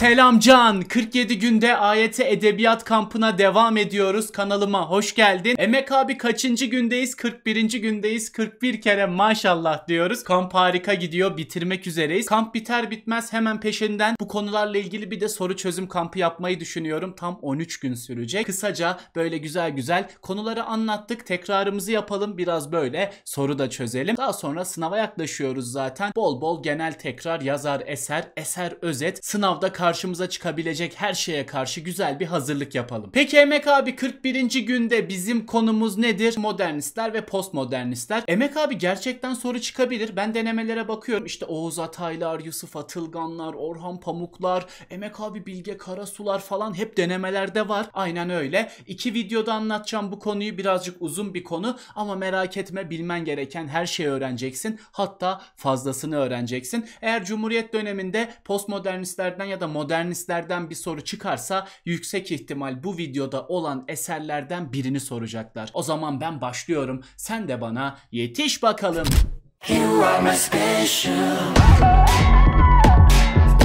Selam Can. 47 günde AYT Edebiyat Kampı'na devam ediyoruz. Kanalıma hoş geldin. Emek abi kaçıncı gündeyiz? 41. gündeyiz. 41 kere maşallah diyoruz. Kamp harika gidiyor. Bitirmek üzereyiz. Kamp biter bitmez hemen peşinden bu konularla ilgili bir de soru çözüm kampı yapmayı düşünüyorum. Tam 13 gün sürecek. Kısaca böyle güzel güzel konuları anlattık. Tekrarımızı yapalım. Biraz böyle soru da çözelim. Daha sonra sınava yaklaşıyoruz zaten. Bol bol genel tek tekrar yazar eser, eser özet, sınavda karşımıza çıkabilecek her şeye karşı güzel bir hazırlık yapalım. Peki Emek abi 41. günde bizim konumuz nedir? Modernistler ve postmodernistler. Emek abi gerçekten soru çıkabilir. Ben denemelere bakıyorum. İşte Oğuz Ataylar, Yusuf Atılganlar, Orhan Pamuklar, Emek abi Bilge Karasular falan hep denemelerde var. Aynen öyle. İki videoda anlatacağım bu konuyu. Birazcık uzun bir konu ama merak etme bilmen gereken her şeyi öğreneceksin. Hatta fazlasını öğreneceksin. Eğer Cumhuriyet döneminde postmodernistlerden ya da modernistlerden bir soru çıkarsa yüksek ihtimal bu videoda olan eserlerden birini soracaklar. O zaman ben başlıyorum. Sen de bana yetiş bakalım. You are my special.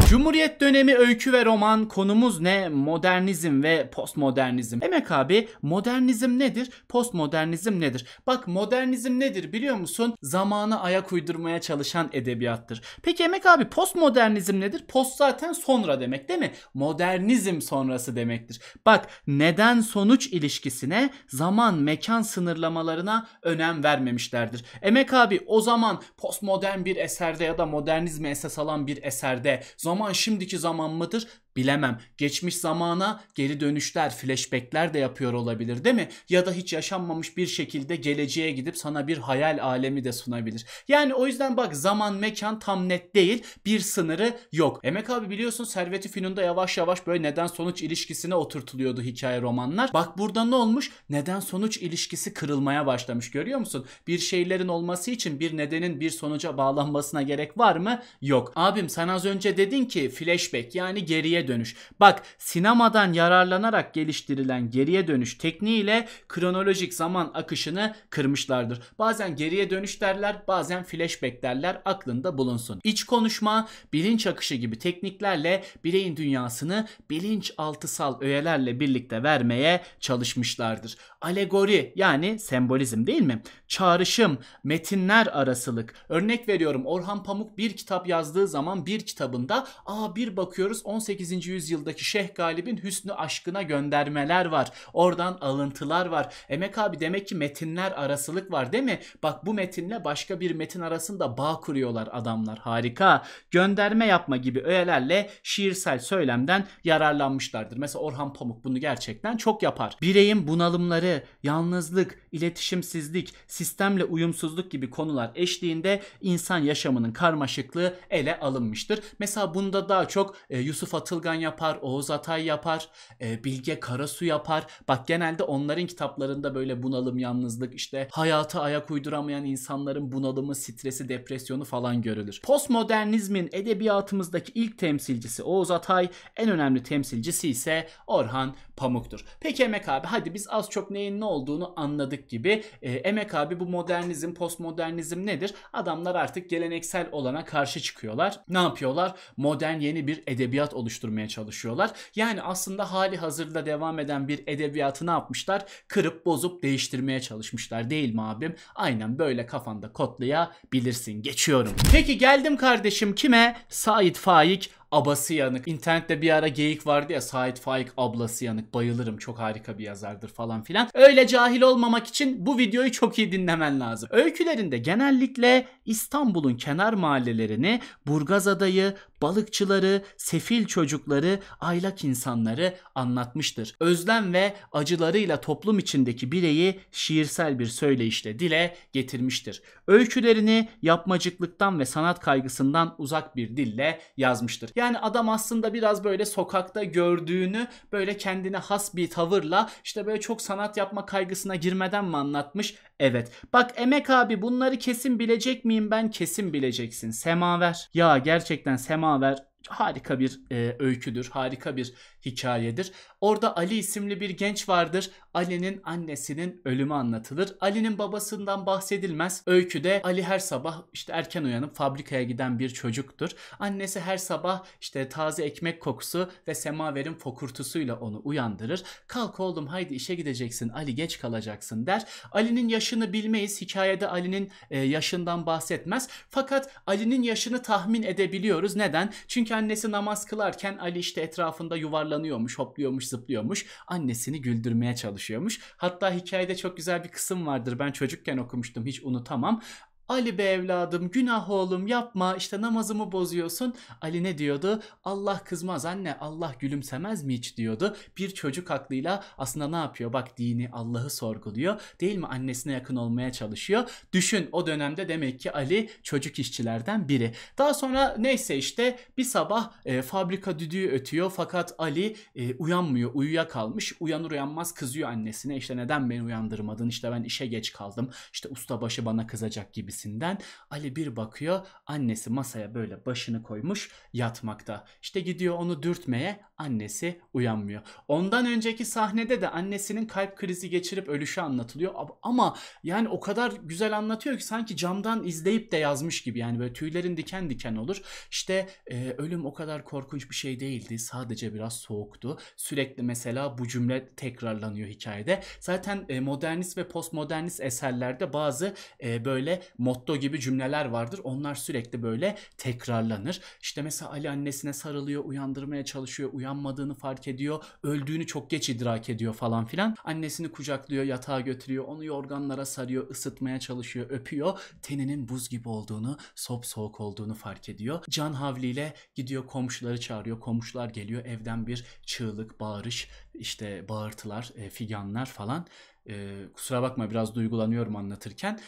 Cumhuriyet dönemi öykü ve roman konumuz ne? Modernizm ve postmodernizm. Emek abi modernizm nedir? Postmodernizm nedir? Bak modernizm nedir biliyor musun? Zamanı ayak uydurmaya çalışan edebiyattır. Peki Emek abi postmodernizm nedir? Post zaten sonra demek değil mi? Modernizm sonrası demektir. Bak neden sonuç ilişkisine zaman mekan sınırlamalarına önem vermemişlerdir. Emek abi o zaman postmodern bir eserde ya da modernizmi esas alan bir eserde zaman zaman şimdiki zaman mıdır? Bilemem. Geçmiş zamana geri dönüşler, flashbackler de yapıyor olabilir değil mi? Ya da hiç yaşanmamış bir şekilde geleceğe gidip sana bir hayal alemi de sunabilir. Yani o yüzden bak zaman mekan tam net değil. Bir sınırı yok. Emek abi biliyorsun Servet'i i yavaş yavaş böyle neden sonuç ilişkisine oturtuluyordu hikaye romanlar. Bak burada ne olmuş? Neden sonuç ilişkisi kırılmaya başlamış görüyor musun? Bir şeylerin olması için bir nedenin bir sonuca bağlanmasına gerek var mı? Yok. Abim sen az önce dedin ki flashback yani geriye geriye dönüş. Bak sinemadan yararlanarak geliştirilen geriye dönüş tekniğiyle kronolojik zaman akışını kırmışlardır. Bazen geriye dönüş derler, bazen flashback derler. Aklında bulunsun. İç konuşma, bilinç akışı gibi tekniklerle bireyin dünyasını bilinç altısal öğelerle birlikte vermeye çalışmışlardır. Alegori yani sembolizm değil mi? Çağrışım, metinler arasılık. Örnek veriyorum Orhan Pamuk bir kitap yazdığı zaman bir kitabında a bir bakıyoruz 18. 18. yüzyıldaki Şeyh Galip'in Hüsnü Aşkına göndermeler var. Oradan alıntılar var. Emek abi demek ki metinler arasılık var değil mi? Bak bu metinle başka bir metin arasında bağ kuruyorlar adamlar. Harika. Gönderme yapma gibi öğelerle şiirsel söylemden yararlanmışlardır. Mesela Orhan Pamuk bunu gerçekten çok yapar. Bireyin bunalımları, yalnızlık, iletişimsizlik, sistemle uyumsuzluk gibi konular eşliğinde insan yaşamının karmaşıklığı ele alınmıştır. Mesela bunda daha çok e, Yusuf Atıl Atılgan yapar, Oğuz Atay yapar, e, Bilge Karasu yapar. Bak genelde onların kitaplarında böyle bunalım, yalnızlık, işte hayata ayak uyduramayan insanların bunalımı, stresi, depresyonu falan görülür. Postmodernizmin edebiyatımızdaki ilk temsilcisi Oğuz Atay, en önemli temsilcisi ise Orhan Pamuk'tur. Peki Emek abi hadi biz az çok neyin ne olduğunu anladık gibi. E, Emek abi bu modernizm, postmodernizm nedir? Adamlar artık geleneksel olana karşı çıkıyorlar. Ne yapıyorlar? Modern yeni bir edebiyat oluşturuyorlar oluşturmaya çalışıyorlar. Yani aslında hali hazırda devam eden bir edebiyatı ne yapmışlar? Kırıp bozup değiştirmeye çalışmışlar değil mi abim? Aynen böyle kafanda kodlayabilirsin. Geçiyorum. Peki geldim kardeşim kime? Said Faik abası yanık. İnternette bir ara geyik vardı ya Sait Faik ablası yanık bayılırım çok harika bir yazardır falan filan. Öyle cahil olmamak için bu videoyu çok iyi dinlemen lazım. Öykülerinde genellikle İstanbul'un kenar mahallelerini, Burgaz Adayı, balıkçıları, sefil çocukları, aylak insanları anlatmıştır. Özlem ve acılarıyla toplum içindeki bireyi şiirsel bir söyleyişle dile getirmiştir. Öykülerini yapmacıklıktan ve sanat kaygısından uzak bir dille yazmıştır. Yani adam aslında biraz böyle sokakta gördüğünü böyle kendine has bir tavırla işte böyle çok sanat yapma kaygısına girmeden mi anlatmış? Evet. Bak Emek abi bunları kesin bilecek miyim ben? Kesin bileceksin. Semaver. Ya gerçekten Semaver harika bir e, öyküdür. Harika bir hikayedir. Orada Ali isimli bir genç vardır. Ali'nin annesinin ölümü anlatılır. Ali'nin babasından bahsedilmez. Öyküde Ali her sabah işte erken uyanıp fabrikaya giden bir çocuktur. Annesi her sabah işte taze ekmek kokusu ve semaverin fokurtusuyla onu uyandırır. Kalk oğlum haydi işe gideceksin Ali geç kalacaksın der. Ali'nin yaşını bilmeyiz. Hikayede Ali'nin e, yaşından bahsetmez. Fakat Ali'nin yaşını tahmin edebiliyoruz. Neden? Çünkü annesi namaz kılarken Ali işte etrafında yuvarlanıyor toparlanıyormuş, hopluyormuş, zıplıyormuş. Annesini güldürmeye çalışıyormuş. Hatta hikayede çok güzel bir kısım vardır. Ben çocukken okumuştum hiç unutamam. Ali be evladım günah oğlum yapma işte namazımı bozuyorsun. Ali ne diyordu? Allah kızmaz anne Allah gülümsemez mi hiç diyordu. Bir çocuk aklıyla aslında ne yapıyor? Bak dini Allah'ı sorguluyor değil mi? Annesine yakın olmaya çalışıyor. Düşün o dönemde demek ki Ali çocuk işçilerden biri. Daha sonra neyse işte bir sabah e, fabrika düdüğü ötüyor fakat Ali e, uyanmıyor uyuyakalmış. Uyanır uyanmaz kızıyor annesine işte neden beni uyandırmadın İşte ben işe geç kaldım işte ustabaşı bana kızacak gibi gibisinden. Ali bir bakıyor annesi masaya böyle başını koymuş yatmakta. İşte gidiyor onu dürtmeye annesi uyanmıyor. Ondan önceki sahnede de annesinin kalp krizi geçirip ölüşü anlatılıyor. Ama yani o kadar güzel anlatıyor ki sanki camdan izleyip de yazmış gibi. Yani böyle tüylerin diken diken olur. İşte e, ölüm o kadar korkunç bir şey değildi. Sadece biraz soğuktu. Sürekli mesela bu cümle tekrarlanıyor hikayede. Zaten e, modernist ve postmodernist eserlerde bazı e, böyle motto gibi cümleler vardır. Onlar sürekli böyle tekrarlanır. İşte mesela Ali annesine sarılıyor, uyandırmaya çalışıyor, uyanmadığını fark ediyor, öldüğünü çok geç idrak ediyor falan filan. Annesini kucaklıyor, yatağa götürüyor, onu yorganlara sarıyor, ısıtmaya çalışıyor, öpüyor. Teninin buz gibi olduğunu, sop soğuk olduğunu fark ediyor. Can havliyle gidiyor komşuları çağırıyor. Komşular geliyor, evden bir çığlık, bağırış, işte bağırtılar, e, figanlar falan. Ee, kusura bakma biraz duygulanıyorum anlatırken.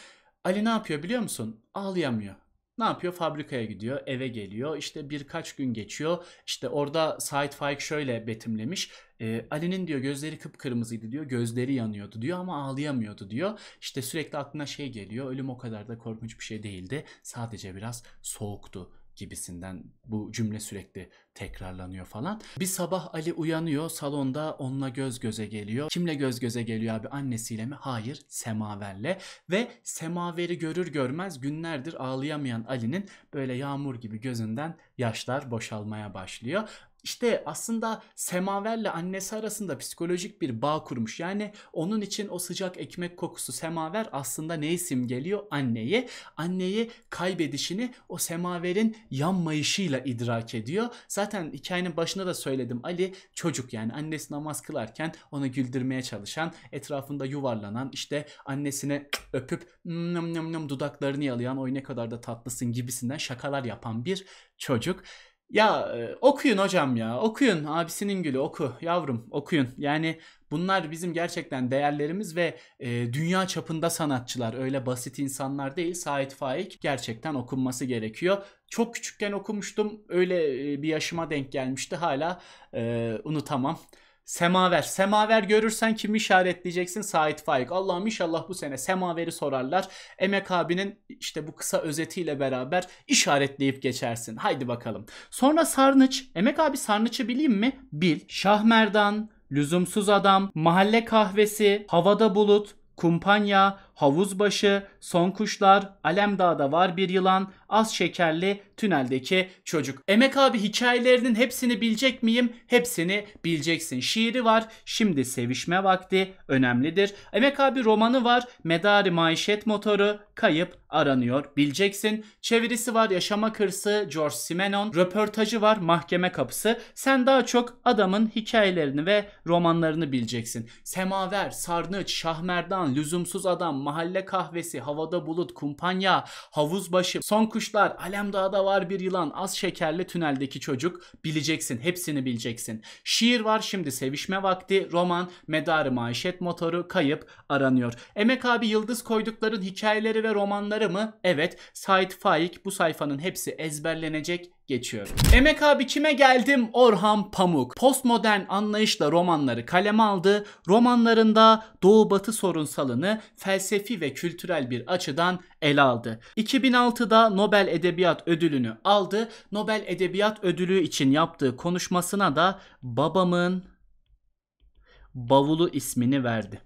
Ali ne yapıyor biliyor musun? Ağlayamıyor. Ne yapıyor? Fabrikaya gidiyor, eve geliyor. İşte birkaç gün geçiyor. İşte orada Said Faik şöyle betimlemiş. E, Ali'nin diyor gözleri kıpkırmızıydı diyor. Gözleri yanıyordu diyor ama ağlayamıyordu diyor. İşte sürekli aklına şey geliyor. Ölüm o kadar da korkunç bir şey değildi. Sadece biraz soğuktu gibisinden bu cümle sürekli tekrarlanıyor falan. Bir sabah Ali uyanıyor salonda onunla göz göze geliyor. Kimle göz göze geliyor abi annesiyle mi? Hayır Semaver'le ve Semaver'i görür görmez günlerdir ağlayamayan Ali'nin böyle yağmur gibi gözünden yaşlar boşalmaya başlıyor işte aslında Semaver'le annesi arasında psikolojik bir bağ kurmuş. Yani onun için o sıcak ekmek kokusu Semaver aslında neyi simgeliyor? Anneyi. Anneyi kaybedişini o Semaver'in yanmayışıyla idrak ediyor. Zaten hikayenin başında da söyledim. Ali çocuk yani annesi namaz kılarken onu güldürmeye çalışan, etrafında yuvarlanan, işte annesine öpüp nım hmm, nım nım dudaklarını yalayan, oy ne kadar da tatlısın gibisinden şakalar yapan bir çocuk. Ya e, okuyun hocam ya. Okuyun abisinin gülü oku yavrum okuyun. Yani bunlar bizim gerçekten değerlerimiz ve e, dünya çapında sanatçılar. Öyle basit insanlar değil. Sait Faik gerçekten okunması gerekiyor. Çok küçükken okumuştum. Öyle e, bir yaşıma denk gelmişti. Hala e, unutamam. Semaver. Semaver görürsen kimi işaretleyeceksin? Sait Faik. Allah'ım inşallah bu sene Semaver'i sorarlar. Emek abinin işte bu kısa özetiyle beraber işaretleyip geçersin. Haydi bakalım. Sonra Sarnıç. Emek abi Sarnıç'ı bileyim mi? Bil. Şahmerdan, Lüzumsuz Adam, Mahalle Kahvesi, Havada Bulut, Kumpanya, havuz başı, son kuşlar, Alemdağ'da var bir yılan, az şekerli, tüneldeki çocuk. Emek abi hikayelerinin hepsini bilecek miyim? Hepsini bileceksin. Şiiri var, şimdi sevişme vakti önemlidir. Emek abi romanı var, medari maişet motoru, kayıp aranıyor bileceksin. Çevirisi var Yaşama Kırsı George Simenon. Röportajı var Mahkeme Kapısı. Sen daha çok adamın hikayelerini ve romanlarını bileceksin. Semaver, Sarnıç, Şahmerdan, Lüzumsuz Adam, mahalle kahvesi, havada bulut, kumpanya, havuz başı, son kuşlar, Alemdağ'da var bir yılan, az şekerli tüneldeki çocuk. Bileceksin, hepsini bileceksin. Şiir var şimdi sevişme vakti, roman, medarı maişet motoru, kayıp aranıyor. Emek abi yıldız koydukların hikayeleri ve romanları mı? Evet, Sait Faik bu sayfanın hepsi ezberlenecek geçiyorum. Emek abi kime geldim? Orhan Pamuk. Postmodern anlayışla romanları kaleme aldı. Romanlarında Doğu Batı sorunsalını felsefi ve kültürel bir açıdan el aldı. 2006'da Nobel Edebiyat Ödülünü aldı. Nobel Edebiyat Ödülü için yaptığı konuşmasına da babamın bavulu ismini verdi.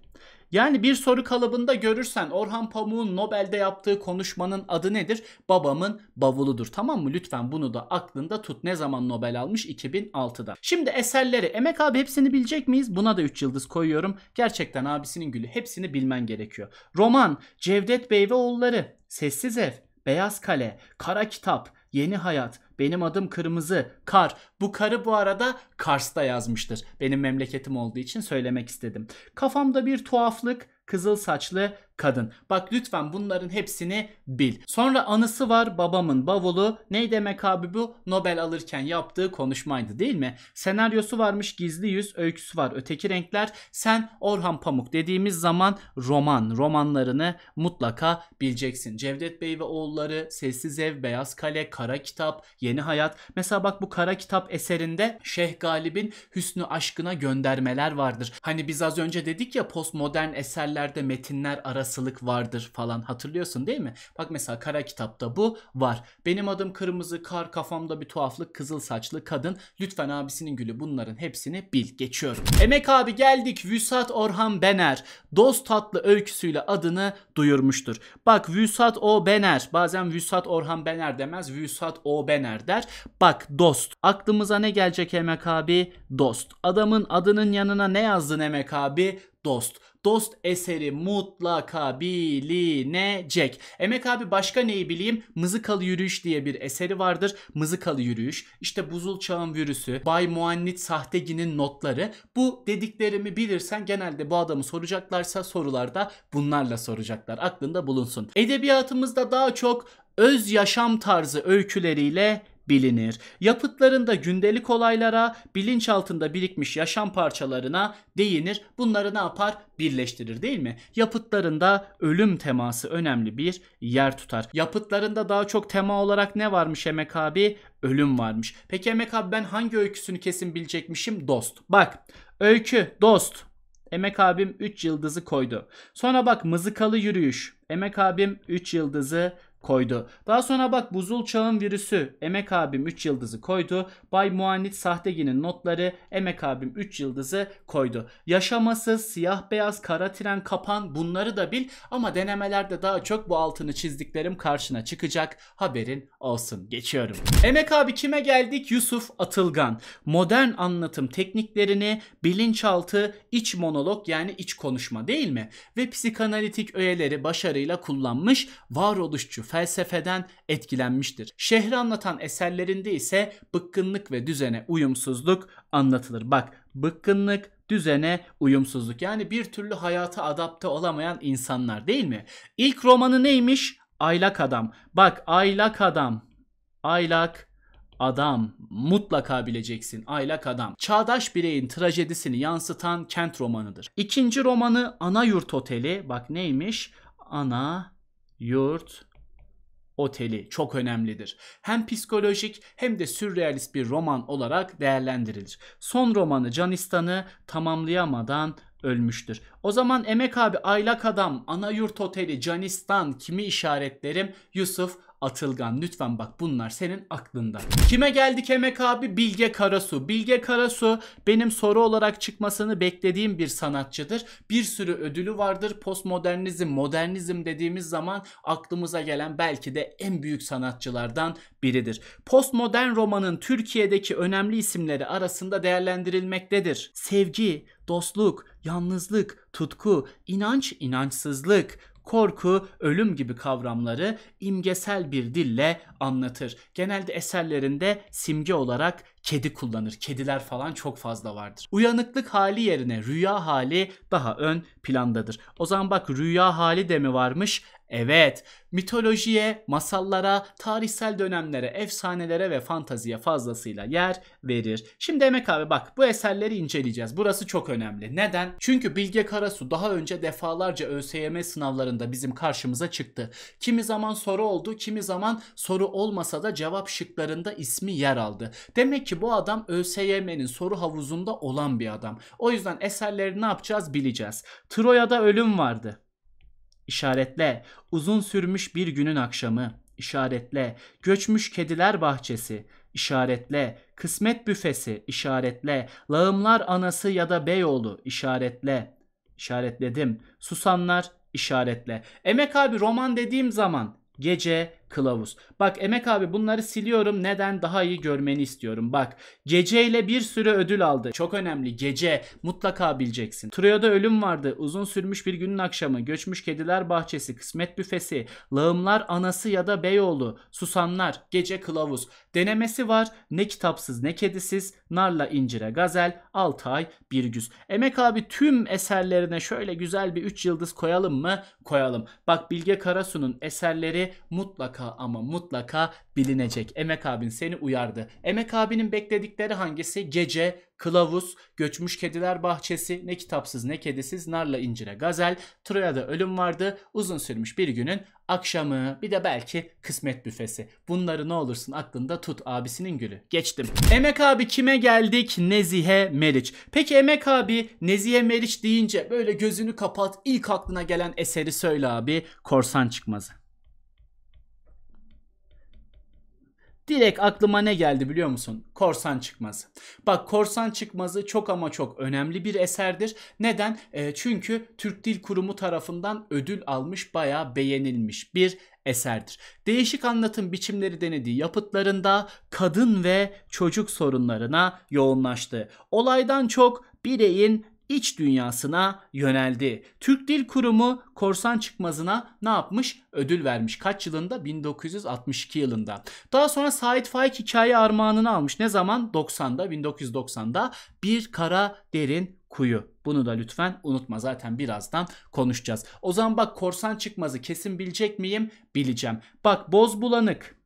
Yani bir soru kalıbında görürsen Orhan Pamuk'un Nobel'de yaptığı konuşmanın adı nedir? Babamın bavuludur tamam mı? Lütfen bunu da aklında tut. Ne zaman Nobel almış? 2006'da. Şimdi eserleri Emek abi hepsini bilecek miyiz? Buna da 3 yıldız koyuyorum. Gerçekten abisinin gülü. Hepsini bilmen gerekiyor. Roman, Cevdet Bey ve oğulları, Sessiz Ev, Beyaz Kale, Kara Kitap, Yeni Hayat, benim adım Kırmızı. Kar. Bu karı bu arada Kars'ta yazmıştır. Benim memleketim olduğu için söylemek istedim. Kafamda bir tuhaflık, kızıl saçlı, kadın. Bak lütfen bunların hepsini bil. Sonra anısı var babamın bavulu. Ne demek abi bu? Nobel alırken yaptığı konuşmaydı değil mi? Senaryosu varmış gizli yüz, öyküsü var öteki renkler. Sen Orhan Pamuk dediğimiz zaman roman, romanlarını mutlaka bileceksin. Cevdet Bey ve oğulları, Sessiz Ev, Beyaz Kale, Kara Kitap, Yeni Hayat. Mesela bak bu Kara Kitap eserinde Şeyh Galip'in Hüsnü Aşkına göndermeler vardır. Hani biz az önce dedik ya postmodern eserlerde metinler arasında olasılık vardır falan hatırlıyorsun değil mi? Bak mesela kara kitapta bu var. Benim adım kırmızı kar kafamda bir tuhaflık kızıl saçlı kadın. Lütfen abisinin gülü bunların hepsini bil geçiyorum. Emek abi geldik Vüsat Orhan Bener. Dost tatlı öyküsüyle adını duyurmuştur. Bak Vüsat O Bener bazen Vüsat Orhan Bener demez Vüsat O Bener der. Bak dost aklımıza ne gelecek Emek abi? Dost. Adamın adının yanına ne yazdın Emek abi? Dost dost eseri mutlaka bilinecek. Emek abi başka neyi bileyim? Mızıkalı Yürüyüş diye bir eseri vardır. Mızıkalı Yürüyüş, İşte Buzul Çağın Virüsü, Bay Muannit Sahtegin'in notları. Bu dediklerimi bilirsen genelde bu adamı soracaklarsa sorularda bunlarla soracaklar. Aklında bulunsun. Edebiyatımızda daha çok öz yaşam tarzı öyküleriyle bilinir. Yapıtlarında gündelik olaylara, bilinç altında birikmiş yaşam parçalarına değinir. Bunları ne yapar? Birleştirir değil mi? Yapıtlarında ölüm teması önemli bir yer tutar. Yapıtlarında daha çok tema olarak ne varmış Emek abi? Ölüm varmış. Peki Emek abi ben hangi öyküsünü kesin bilecekmişim? Dost. Bak öykü, dost, Emek abim 3 yıldızı koydu. Sonra bak mızıkalı yürüyüş. Emek abim 3 yıldızı koydu. Daha sonra bak Buzul Çağ'ın virüsü Emek abim 3 yıldızı koydu. Bay Muannit Sahtegin'in notları Emek abim 3 yıldızı koydu. Yaşaması siyah beyaz, kara tren, kapan bunları da bil ama denemelerde daha çok bu altını çizdiklerim karşına çıkacak. Haberin olsun. Geçiyorum. Emek abi kime geldik? Yusuf Atılgan. Modern anlatım tekniklerini bilinçaltı iç monolog yani iç konuşma değil mi? Ve psikanalitik öğeleri başarıyla kullanmış varoluşçu felsefeden etkilenmiştir. Şehri anlatan eserlerinde ise bıkkınlık ve düzene uyumsuzluk anlatılır. Bak bıkkınlık, düzene uyumsuzluk yani bir türlü hayata adapte olamayan insanlar değil mi? İlk romanı neymiş? Aylak Adam. Bak Aylak Adam. Aylak Adam mutlaka bileceksin Aylak Adam. Çağdaş bireyin trajedisini yansıtan kent romanıdır. İkinci romanı Ana Yurt Oteli. Bak neymiş? Ana Yurt Oteli çok önemlidir. Hem psikolojik hem de sürrealist bir roman olarak değerlendirilir. Son romanı Canistan'ı tamamlayamadan ölmüştür. O zaman Emek abi Aylak Adam, Ana Yurt Oteli, Canistan kimi işaretlerim? Yusuf Atılgan lütfen bak bunlar senin aklında. Kime geldik Emek abi? Bilge Karasu. Bilge Karasu benim soru olarak çıkmasını beklediğim bir sanatçıdır. Bir sürü ödülü vardır. Postmodernizm, modernizm dediğimiz zaman aklımıza gelen belki de en büyük sanatçılardan biridir. Postmodern romanın Türkiye'deki önemli isimleri arasında değerlendirilmektedir. Sevgi, dostluk, yalnızlık, tutku, inanç, inançsızlık, korku, ölüm gibi kavramları imgesel bir dille anlatır. Genelde eserlerinde simge olarak kedi kullanır. Kediler falan çok fazla vardır. Uyanıklık hali yerine rüya hali daha ön plandadır. O zaman bak rüya hali de mi varmış? Evet, mitolojiye, masallara, tarihsel dönemlere, efsanelere ve fantaziye fazlasıyla yer verir. Şimdi Emek abi bak bu eserleri inceleyeceğiz. Burası çok önemli. Neden? Çünkü Bilge Karasu daha önce defalarca ÖSYM sınavlarında bizim karşımıza çıktı. Kimi zaman soru oldu, kimi zaman soru olmasa da cevap şıklarında ismi yer aldı. Demek ki bu adam ÖSYM'nin soru havuzunda olan bir adam. O yüzden eserleri ne yapacağız bileceğiz. Troya'da ölüm vardı işaretle uzun sürmüş bir günün akşamı, işaretle göçmüş kediler bahçesi, işaretle kısmet büfesi, işaretle lağımlar anası ya da beyoğlu, işaretle işaretledim. Susanlar işaretle. Emek abi roman dediğim zaman gece, kılavuz. Bak Emek abi bunları siliyorum. Neden? Daha iyi görmeni istiyorum. Bak Gece ile bir sürü ödül aldı. Çok önemli. Gece mutlaka bileceksin. Troya'da ölüm vardı. Uzun sürmüş bir günün akşamı. Göçmüş kediler bahçesi. Kısmet büfesi. Lağımlar anası ya da beyoğlu. Susanlar. Gece kılavuz. Denemesi var. Ne kitapsız ne kedisiz. Narla incire gazel. 6 ay bir güz. Emek abi tüm eserlerine şöyle güzel bir 3 yıldız koyalım mı? Koyalım. Bak Bilge Karasu'nun eserleri mutlaka mutlaka ama mutlaka bilinecek. Emek abin seni uyardı. Emek abinin bekledikleri hangisi? Gece, Kılavuz, Göçmüş Kediler Bahçesi, Ne Kitapsız Ne Kedisiz, Narla incire Gazel, Troya'da Ölüm Vardı, Uzun Sürmüş Bir Günün Akşamı, bir de belki Kısmet Büfesi. Bunları ne olursun aklında tut abisinin gülü. Geçtim. Emek abi kime geldik? Nezihe Meriç. Peki Emek abi Nezihe Meriç deyince böyle gözünü kapat ilk aklına gelen eseri söyle abi. Korsan çıkmazı. Direkt aklıma ne geldi biliyor musun? Korsan Çıkmazı. Bak Korsan Çıkmazı çok ama çok önemli bir eserdir. Neden? E, çünkü Türk Dil Kurumu tarafından ödül almış bayağı beğenilmiş bir eserdir. Değişik anlatım biçimleri denediği yapıtlarında kadın ve çocuk sorunlarına yoğunlaştı. Olaydan çok bireyin iç dünyasına yöneldi. Türk Dil Kurumu korsan çıkmazına ne yapmış? Ödül vermiş. Kaç yılında? 1962 yılında. Daha sonra Sait Faik hikaye armağanını almış. Ne zaman? 90'da, 1990'da Bir Kara Derin Kuyu. Bunu da lütfen unutma. Zaten birazdan konuşacağız. O zaman bak korsan çıkmazı kesin bilecek miyim? Bileceğim. Bak boz bulanık,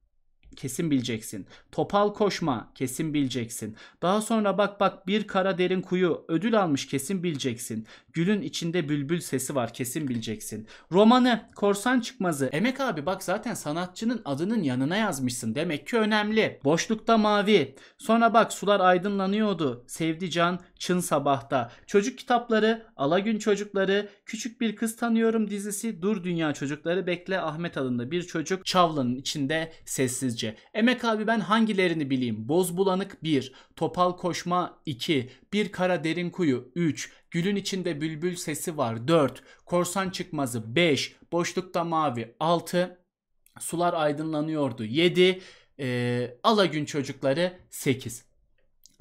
kesin bileceksin. Topal koşma kesin bileceksin. Daha sonra bak bak bir kara derin kuyu ödül almış kesin bileceksin. Gülün içinde bülbül sesi var kesin bileceksin. Romanı korsan çıkmazı. Emek abi bak zaten sanatçının adının yanına yazmışsın demek ki önemli. Boşlukta mavi. Sonra bak sular aydınlanıyordu. Sevdi can çın sabahta. Çocuk kitapları Alagün çocukları Küçük bir kız tanıyorum dizisi Dur Dünya çocukları bekle Ahmet adında bir çocuk Çavla'nın içinde sessizce sizce? Emek abi ben hangilerini bileyim? Boz bulanık 1, topal koşma 2, bir kara derin kuyu 3, gülün içinde bülbül sesi var 4, korsan çıkmazı 5, boşlukta mavi 6, sular aydınlanıyordu 7, e, ee, Alagün çocukları 8.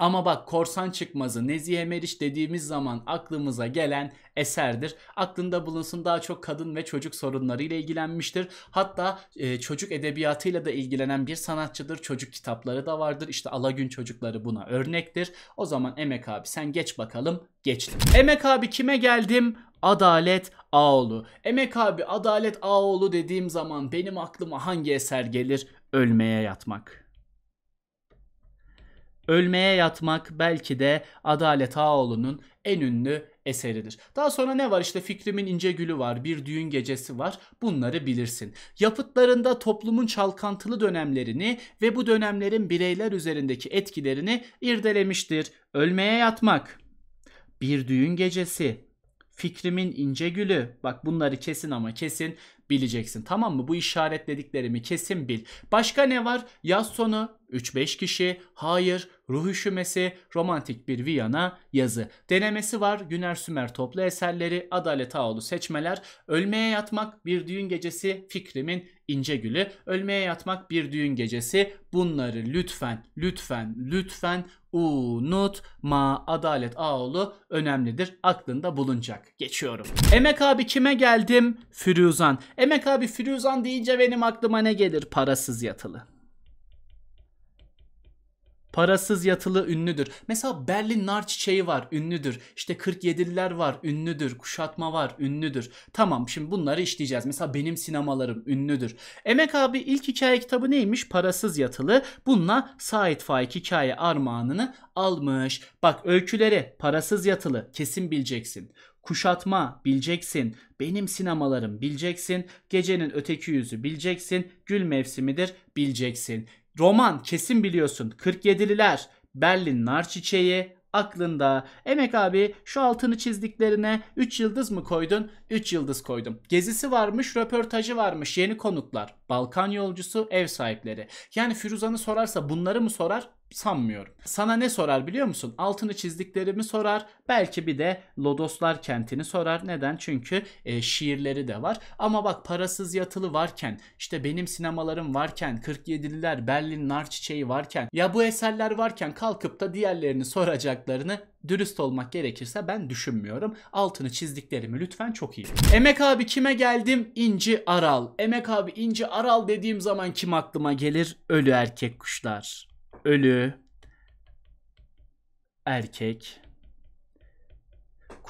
Ama bak Korsan Çıkmazı, Nezihe Meriç dediğimiz zaman aklımıza gelen eserdir. Aklında bulunsun daha çok kadın ve çocuk sorunlarıyla ilgilenmiştir. Hatta e, çocuk edebiyatıyla da ilgilenen bir sanatçıdır. Çocuk kitapları da vardır. İşte Alagün çocukları buna örnektir. O zaman Emek abi sen geç bakalım. Geçtim. Emek abi kime geldim? Adalet Ağoğlu. Emek abi Adalet Ağoğlu dediğim zaman benim aklıma hangi eser gelir? Ölmeye yatmak. Ölmeye Yatmak belki de Adalet Ağaoğlu'nun en ünlü eseridir. Daha sonra ne var? İşte Fikrimin İnce Gülü var, Bir Düğün Gecesi var. Bunları bilirsin. Yapıtlarında toplumun çalkantılı dönemlerini ve bu dönemlerin bireyler üzerindeki etkilerini irdelemiştir. Ölmeye Yatmak, Bir Düğün Gecesi, Fikrimin ince gülü. Bak bunları kesin ama kesin bileceksin. Tamam mı? Bu işaretlediklerimi kesin bil. Başka ne var? Yaz sonu 3-5 kişi, hayır, ruh üşümesi, romantik bir Viyana yazı. Denemesi var, Güner Sümer toplu eserleri, Adalet Ağolu seçmeler, ölmeye yatmak, bir düğün gecesi, fikrimin ince gülü, ölmeye yatmak, bir düğün gecesi. Bunları lütfen, lütfen, lütfen unutma. Adalet Ağoğlu önemlidir. Aklında bulunacak. Geçiyorum. Emek abi kime geldim? Firuzan. Emek abi Firuzan deyince benim aklıma ne gelir? Parasız yatılı. Parasız yatılı ünlüdür. Mesela Berlin nar çiçeği var, ünlüdür. İşte 47'liler var, ünlüdür. Kuşatma var, ünlüdür. Tamam şimdi bunları işleyeceğiz. Mesela benim sinemalarım ünlüdür. Emek abi ilk hikaye kitabı neymiş? Parasız yatılı. Bununla Sait Faik hikaye armağanını almış. Bak öyküleri parasız yatılı kesin bileceksin. Kuşatma bileceksin. Benim sinemalarım bileceksin. Gecenin öteki yüzü bileceksin. Gül mevsimidir bileceksin. Roman kesin biliyorsun. 47'liler, Berlin nar çiçeği, aklında. Emek abi şu altını çizdiklerine 3 yıldız mı koydun? 3 yıldız koydum. Gezisi varmış, röportajı varmış, yeni konuklar. Balkan yolcusu, ev sahipleri. Yani Firuzan'ı sorarsa bunları mı sorar? sanmıyorum. Sana ne sorar biliyor musun? Altını çizdiklerimi sorar. Belki bir de Lodoslar kentini sorar. Neden? Çünkü e, şiirleri de var. Ama bak parasız yatılı varken, işte benim sinemalarım varken, 47'liler, Berlin nar çiçeği varken, ya bu eserler varken kalkıp da diğerlerini soracaklarını dürüst olmak gerekirse ben düşünmüyorum. Altını çizdiklerimi lütfen çok iyi. Emek abi kime geldim? İnci Aral. Emek abi İnci Aral dediğim zaman kim aklıma gelir? Ölü erkek kuşlar. Ölü erkek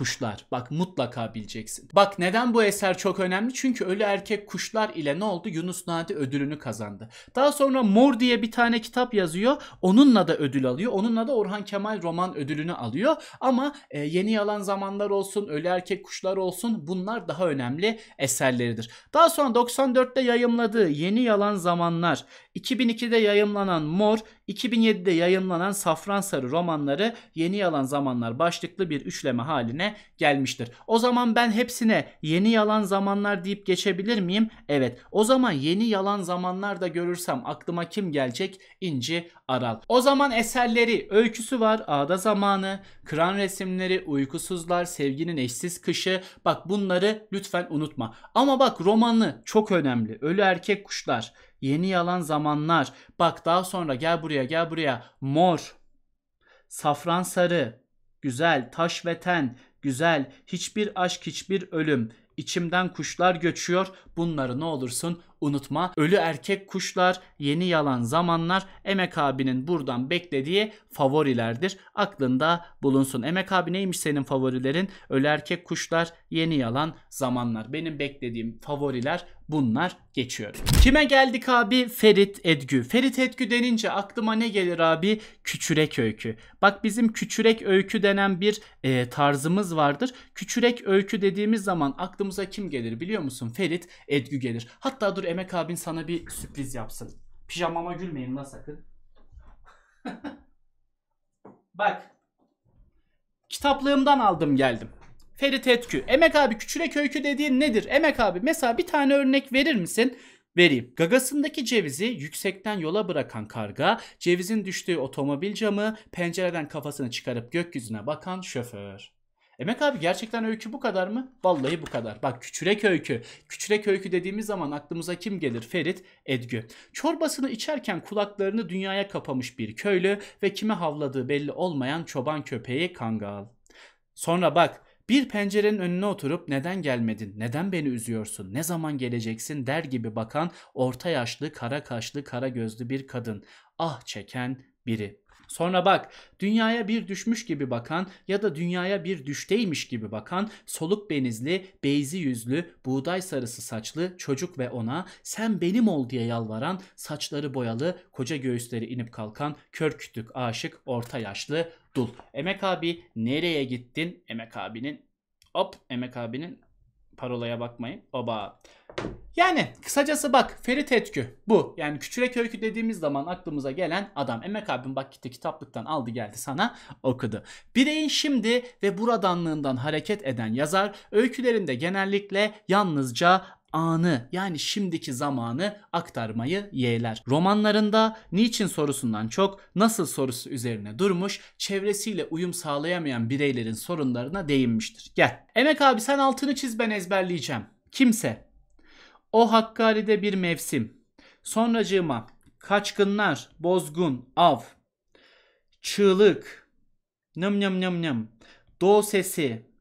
kuşlar. Bak mutlaka bileceksin. Bak neden bu eser çok önemli? Çünkü Ölü Erkek Kuşlar ile ne oldu? Yunus Nadi ödülünü kazandı. Daha sonra Mor diye bir tane kitap yazıyor. Onunla da ödül alıyor. Onunla da Orhan Kemal roman ödülünü alıyor. Ama e, Yeni Yalan Zamanlar olsun, Ölü Erkek Kuşlar olsun bunlar daha önemli eserleridir. Daha sonra 94'te yayımladığı Yeni Yalan Zamanlar, 2002'de yayımlanan Mor, 2007'de yayınlanan Safran Sarı romanları Yeni Yalan Zamanlar başlıklı bir üçleme haline gelmiştir. O zaman ben hepsine Yeni Yalan Zamanlar deyip geçebilir miyim? Evet. O zaman Yeni Yalan Zamanlar da görürsem aklıma kim gelecek? İnci Aral. O zaman eserleri, öyküsü var, Ağda Zamanı, kran Resimleri, Uykusuzlar, Sevginin Eşsiz Kışı. Bak bunları lütfen unutma. Ama bak romanı çok önemli. Ölü Erkek Kuşlar, Yeni yalan zamanlar. Bak daha sonra gel buraya gel buraya. Mor. Safran sarı. Güzel. Taş ve ten. Güzel. Hiçbir aşk hiçbir ölüm. İçimden kuşlar göçüyor. Bunları ne olursun unutma. Ölü erkek kuşlar, yeni yalan zamanlar Emek abinin buradan beklediği favorilerdir. Aklında bulunsun. Emek abi neymiş senin favorilerin? Ölü erkek kuşlar, yeni yalan zamanlar. Benim beklediğim favoriler bunlar geçiyor. Kime geldik abi? Ferit Edgü. Ferit Edgü denince aklıma ne gelir abi? Küçürek öykü. Bak bizim küçürek öykü denen bir e, tarzımız vardır. Küçürek öykü dediğimiz zaman aklımıza kim gelir biliyor musun? Ferit Edgü gelir. Hatta dur Emek abin sana bir sürpriz yapsın. Pijamama gülmeyin la sakın. Bak. Kitaplığımdan aldım geldim. Ferit Etkü. Emek abi küçülek köykü dediğin nedir? Emek abi mesela bir tane örnek verir misin? Vereyim. Gagasındaki cevizi yüksekten yola bırakan karga, cevizin düştüğü otomobil camı, pencereden kafasını çıkarıp gökyüzüne bakan şoför. Emek abi gerçekten öykü bu kadar mı? Vallahi bu kadar. Bak küçürek öykü. Küçürek öykü dediğimiz zaman aklımıza kim gelir? Ferit Edgü. Çorbasını içerken kulaklarını dünyaya kapamış bir köylü ve kime havladığı belli olmayan çoban köpeği Kangal. Sonra bak bir pencerenin önüne oturup neden gelmedin, neden beni üzüyorsun, ne zaman geleceksin der gibi bakan orta yaşlı, kara kaşlı, kara gözlü bir kadın. Ah çeken biri. Sonra bak dünyaya bir düşmüş gibi bakan ya da dünyaya bir düşteymiş gibi bakan soluk benizli, beyzi yüzlü, buğday sarısı saçlı çocuk ve ona sen benim ol diye yalvaran, saçları boyalı, koca göğüsleri inip kalkan kör kütük aşık orta yaşlı dul. Emek abi nereye gittin? Emek abinin hop Emek abinin parolaya bakmayın. Oba. Yani kısacası bak Ferit Etkü bu. Yani küçürek öykü dediğimiz zaman aklımıza gelen adam. Emek abim bak gitti kitaplıktan aldı geldi sana okudu. Bireyin şimdi ve buradanlığından hareket eden yazar öykülerinde genellikle yalnızca anı yani şimdiki zamanı aktarmayı yeğler. Romanlarında niçin sorusundan çok nasıl sorusu üzerine durmuş, çevresiyle uyum sağlayamayan bireylerin sorunlarına değinmiştir. Gel. Emek abi sen altını çiz ben ezberleyeceğim. Kimse o Hakkari'de bir mevsim. Sonracığıma kaçkınlar, bozgun, av, çığlık, nım nım nım nım, doğu sesi,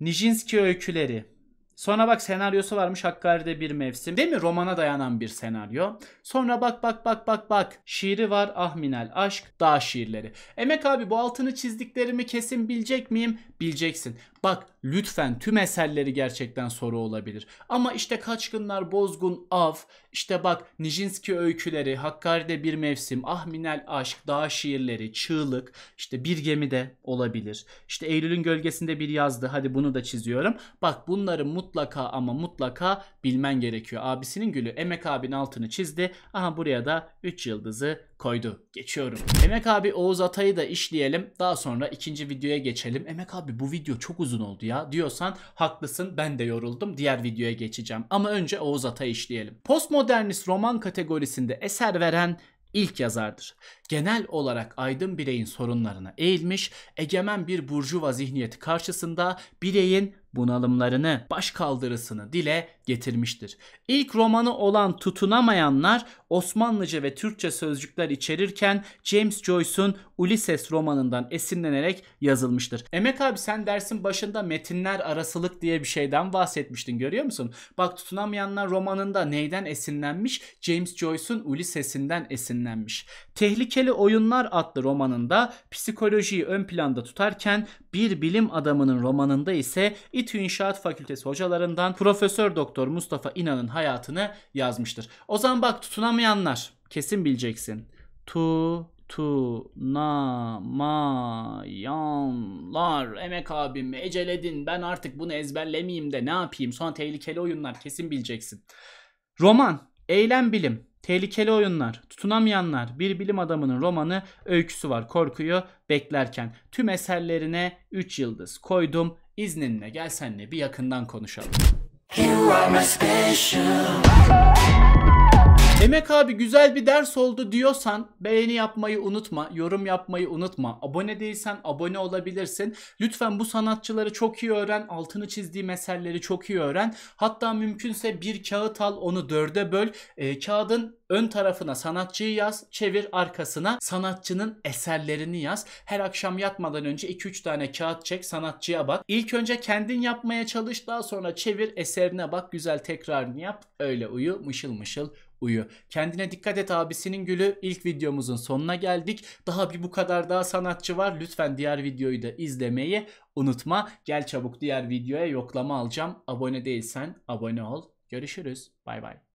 Nijinsky öyküleri. Sonra bak senaryosu varmış Hakkari'de bir mevsim. Değil mi? Romana dayanan bir senaryo. Sonra bak bak bak bak bak. Şiiri var Ahminel Aşk Dağ Şiirleri. Emek abi bu altını çizdiklerimi kesin bilecek miyim? Bileceksin. Bak lütfen tüm eserleri gerçekten soru olabilir. Ama işte Kaçkınlar, Bozgun, Av, işte bak Nijinski öyküleri, Hakkari'de Bir Mevsim, ah minel Aşk, Dağ Şiirleri, Çığlık, işte Bir Gemide olabilir. İşte Eylül'ün Gölgesinde Bir Yazdı, hadi bunu da çiziyorum. Bak bunları mutlaka ama mutlaka bilmen gerekiyor. Abisinin gülü Emek abinin altını çizdi. Aha buraya da 3 yıldızı koydu. Geçiyorum. Emek abi Oğuz Atay'ı da işleyelim. Daha sonra ikinci videoya geçelim. Emek abi bu video çok uzun oldu ya diyorsan haklısın ben de yoruldum. Diğer videoya geçeceğim. Ama önce Oğuz Atay'ı işleyelim. Postmodernist roman kategorisinde eser veren ilk yazardır. Genel olarak aydın bireyin sorunlarına eğilmiş, egemen bir burjuva zihniyeti karşısında bireyin bunalımlarını, baş kaldırısını dile getirmiştir. İlk romanı olan Tutunamayanlar Osmanlıca ve Türkçe sözcükler içerirken James Joyce'un Ulysses romanından esinlenerek yazılmıştır. Emek abi sen dersin başında metinler arasılık diye bir şeyden bahsetmiştin görüyor musun? Bak Tutunamayanlar romanında neyden esinlenmiş? James Joyce'un Ulysses'inden esinlenmiş. Tehlikeli Oyunlar adlı romanında psikolojiyi ön planda tutarken bir bilim adamının romanında ise İTÜ İnşaat Fakültesi hocalarından Profesör Doktor Doktor Mustafa İnan'ın hayatını yazmıştır. O zaman bak tutunamayanlar kesin bileceksin. Tu tutunamayanlar. Emek abim eceledin ben artık bunu ezberlemeyeyim de ne yapayım sonra tehlikeli oyunlar kesin bileceksin. Roman, eylem bilim, tehlikeli oyunlar, tutunamayanlar, bir bilim adamının romanı öyküsü var korkuyu beklerken. Tüm eserlerine 3 yıldız koydum. İzninle gel senle bir yakından konuşalım. You are my special. Emek abi güzel bir ders oldu diyorsan beğeni yapmayı unutma, yorum yapmayı unutma. Abone değilsen abone olabilirsin. Lütfen bu sanatçıları çok iyi öğren, altını çizdiği meselleri çok iyi öğren. Hatta mümkünse bir kağıt al onu dörde böl. E, kağıdın ön tarafına sanatçıyı yaz, çevir arkasına sanatçının eserlerini yaz. Her akşam yatmadan önce 2-3 tane kağıt çek, sanatçıya bak. İlk önce kendin yapmaya çalış, daha sonra çevir, eserine bak, güzel tekrarını yap. Öyle uyu, mışıl mışıl uyu. Kendine dikkat et abisinin gülü. İlk videomuzun sonuna geldik. Daha bir bu kadar daha sanatçı var. Lütfen diğer videoyu da izlemeyi unutma. Gel çabuk diğer videoya yoklama alacağım. Abone değilsen abone ol. Görüşürüz. Bay bay.